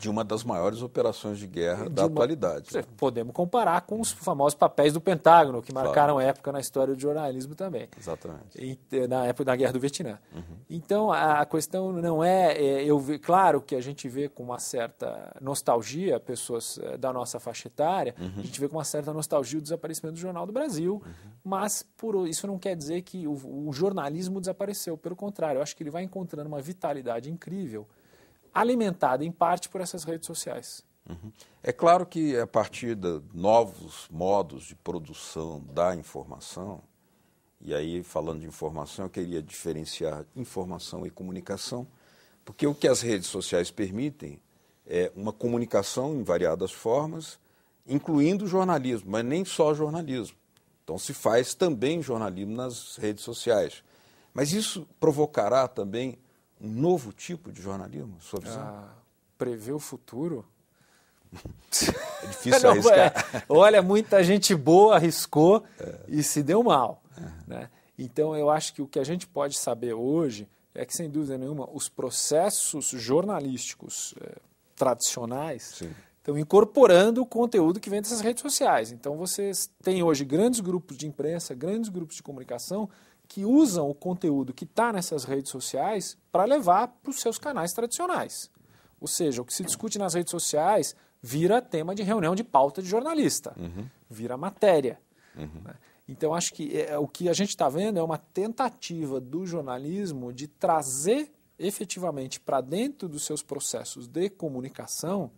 de uma das maiores operações de guerra de da uma, atualidade. Né? Podemos comparar com os famosos papéis do Pentágono, que marcaram claro. época na história do jornalismo também. Exatamente. E, eh, na época da Guerra do Vietnã. Uhum. Então, a, a, questão não é, é eu Claro que a gente vê com uma certa nostalgia pessoas eh, da nossa faixa etária, uhum. a gente vê com uma certa nostalgia o desaparecimento do Jornal do Brasil, uhum. mas por, isso não quer dizer que o, o jornalismo desapareceu. Pelo contrário, eu acho que ele vai encontrando uma vitalidade incrível alimentada em parte por essas redes sociais. Uhum. É claro que a partir de novos modos de produção da informação, e aí falando de informação, eu queria diferenciar informação e comunicação, porque o que as redes sociais permitem é uma comunicação em variadas formas, incluindo jornalismo, mas nem só jornalismo. Então se faz também jornalismo nas redes sociais. Mas isso provocará também um novo tipo de jornalismo, sua visão? Ah, prever o futuro? É difícil Não, arriscar. É. Olha, muita gente boa arriscou é. e se deu mal. É. Né? Então, eu acho que o que a gente pode saber hoje é que, sem dúvida nenhuma, os processos jornalísticos é, tradicionais estão incorporando o conteúdo que vem dessas redes sociais. Então, vocês têm hoje grandes grupos de imprensa, grandes grupos de comunicação que usam o conteúdo que está nessas redes sociais para levar para os seus canais tradicionais. Ou seja, o que se discute nas redes sociais vira tema de reunião de pauta de jornalista, uhum. vira matéria. Uhum. Né? Então, acho que é, o que a gente está vendo é uma tentativa do jornalismo de trazer efetivamente para dentro dos seus processos de comunicação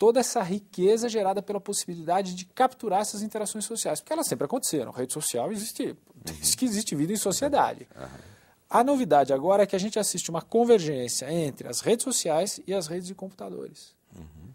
toda essa riqueza gerada pela possibilidade de capturar essas interações sociais, porque elas sempre aconteceram. A rede social existe, uhum. diz que existe vida em sociedade. Uhum. A novidade agora é que a gente assiste uma convergência entre as redes sociais e as redes de computadores. Uhum.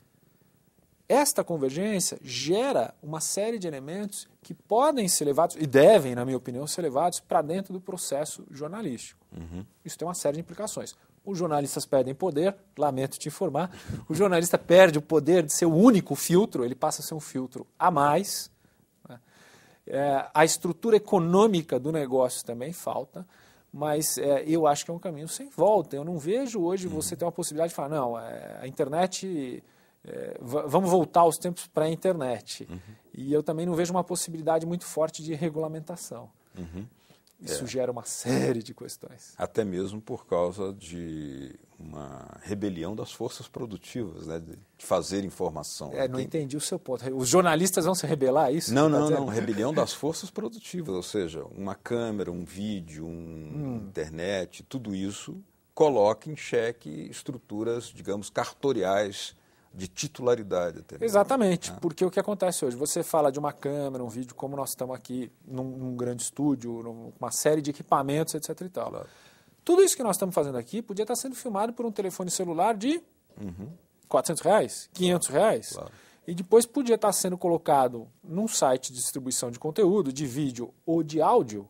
Esta convergência gera uma série de elementos que podem ser levados, e devem, na minha opinião, ser levados para dentro do processo jornalístico. Uhum. Isso tem uma série de implicações. Os jornalistas perdem poder, lamento te informar. O jornalista perde o poder de ser o único filtro, ele passa a ser um filtro a mais. Né? É, a estrutura econômica do negócio também falta, mas é, eu acho que é um caminho sem volta. Eu não vejo hoje uhum. você ter uma possibilidade de falar, não, é, a internet é, vamos voltar aos tempos pré-internet. Uhum. E eu também não vejo uma possibilidade muito forte de regulamentação. Uhum. Isso é. gera uma série de questões. Até mesmo por causa de uma rebelião das forças produtivas, né? de fazer informação. É, não entendi o seu ponto. Os jornalistas vão se rebelar a é isso? Não, tá não, não. Rebelião das forças produtivas, ou seja, uma câmera, um vídeo, um hum. internet, tudo isso coloca em xeque estruturas, digamos, cartoriais de titularidade. Até Exatamente, é. porque o que acontece hoje? Você fala de uma câmera, um vídeo, como nós estamos aqui num, num grande estúdio, uma série de equipamentos, etc. E tal. Claro. Tudo isso que nós estamos fazendo aqui podia estar sendo filmado por um telefone celular de uhum. 400 reais, 500 reais. Claro. E depois podia estar sendo colocado num site de distribuição de conteúdo, de vídeo ou de áudio,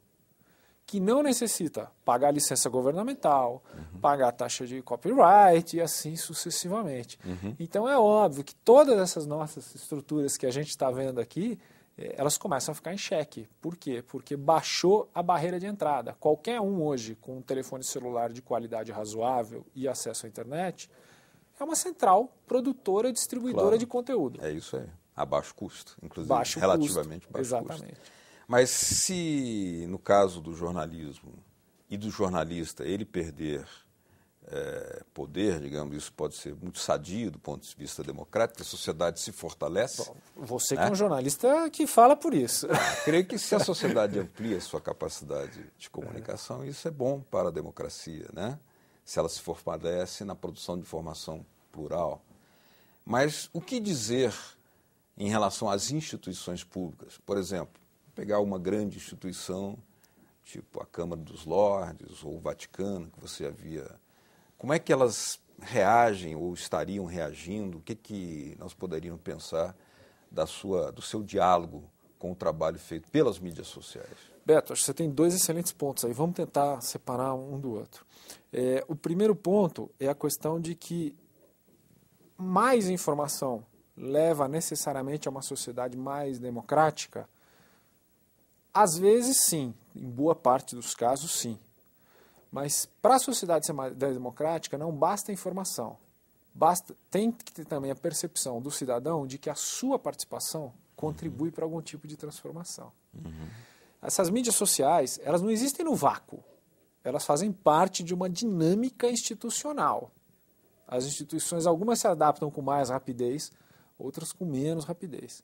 que não necessita pagar licença governamental, uhum. pagar taxa de copyright e assim sucessivamente. Uhum. Então é óbvio que todas essas nossas estruturas que a gente está vendo aqui, eh, elas começam a ficar em xeque. Por quê? Porque baixou a barreira de entrada. Qualquer um hoje com um telefone celular de qualidade razoável e acesso à internet é uma central produtora e distribuidora claro. de conteúdo. É isso aí. A baixo custo, inclusive. Baixo relativamente custo. baixo Exatamente. custo. Exatamente. Mas se, no caso do jornalismo e do jornalista, ele perder é, poder, digamos, isso pode ser muito sadio do ponto de vista democrático, a sociedade se fortalece. Bom, você né? que é um jornalista que fala por isso. Ah, creio que se a sociedade amplia sua capacidade de comunicação, isso é bom para a democracia, né? se ela se fortalece na produção de informação plural. Mas o que dizer em relação às instituições públicas? Por exemplo, pegar uma grande instituição, tipo a Câmara dos Lordes ou o Vaticano, que você havia. Como é que elas reagem ou estariam reagindo? O que, que nós poderíamos pensar da sua, do seu diálogo com o trabalho feito pelas mídias sociais? Beto, acho que você tem dois excelentes pontos aí. Vamos tentar separar um do outro. É, o primeiro ponto é a questão de que mais informação leva necessariamente a uma sociedade mais democrática, às vezes, sim, em boa parte dos casos, sim. Mas para a sociedade ser mais democrática, não basta a informação. Basta, tem que ter também a percepção do cidadão de que a sua participação contribui para algum tipo de transformação. Uhum. Essas mídias sociais, elas não existem no vácuo. Elas fazem parte de uma dinâmica institucional. As instituições, algumas se adaptam com mais rapidez, outras com menos rapidez.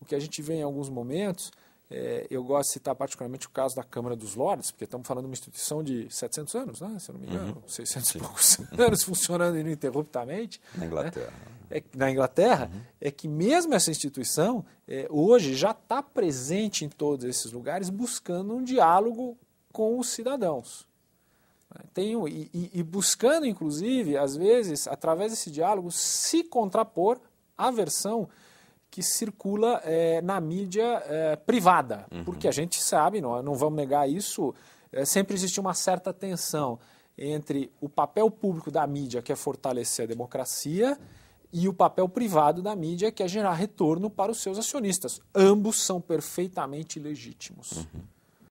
O que a gente vê em alguns momentos é, eu gosto de citar particularmente o caso da Câmara dos Lordes, porque estamos falando de uma instituição de 700 anos, né? se não me engano, uhum. 600 e poucos anos funcionando ininterruptamente. Na né. Inglaterra. Né? É, na Inglaterra, uhum. é que mesmo essa instituição, é, hoje, já está presente em todos esses lugares, buscando um diálogo com os cidadãos. Tem, e, e buscando, inclusive, às vezes, através desse diálogo, se contrapor à versão que circula é, na mídia é, privada, uhum. porque a gente sabe, não, não vamos negar isso, é, sempre existe uma certa tensão entre o papel público da mídia, que é fortalecer a democracia, e o papel privado da mídia, que é gerar retorno para os seus acionistas. Ambos são perfeitamente legítimos. Uhum.